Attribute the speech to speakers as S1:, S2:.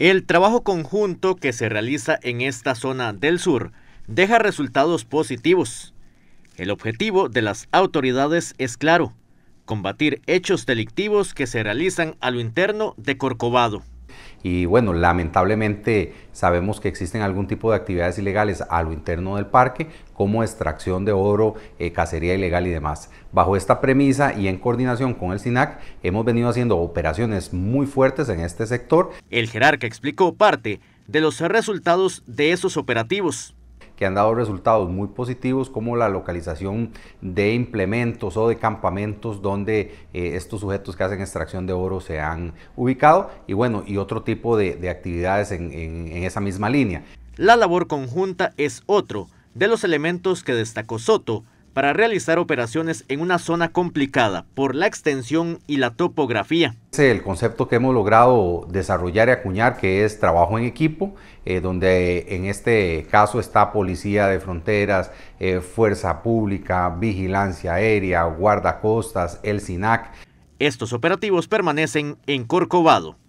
S1: El trabajo conjunto que se realiza en esta zona del sur deja resultados positivos. El objetivo de las autoridades es claro, combatir hechos delictivos que se realizan a lo interno de Corcovado.
S2: Y bueno, lamentablemente sabemos que existen algún tipo de actividades ilegales a lo interno del parque, como extracción de oro, eh, cacería ilegal y demás. Bajo esta premisa y en coordinación con el SINAC, hemos venido haciendo operaciones muy fuertes en este sector. El
S1: jerarca explicó parte
S2: de los resultados de esos operativos que han dado resultados muy positivos como la localización de implementos o de campamentos donde eh, estos sujetos que hacen extracción de oro se han ubicado y bueno, y otro tipo de, actividades en esa misma línea. La labor conjunta es otro de
S1: los elementos que destacó Soto para realizar operaciones en una zona complicada por la extensión y la topografía.
S2: El concepto que hemos logrado desarrollar y acuñar, que es trabajo en equipo, eh, donde en este caso está Policía de Fronteras, eh, Fuerza Pública, Vigilancia Aérea, Guardacostas, el SINAC. Estos operativos permanecen en Corcovado.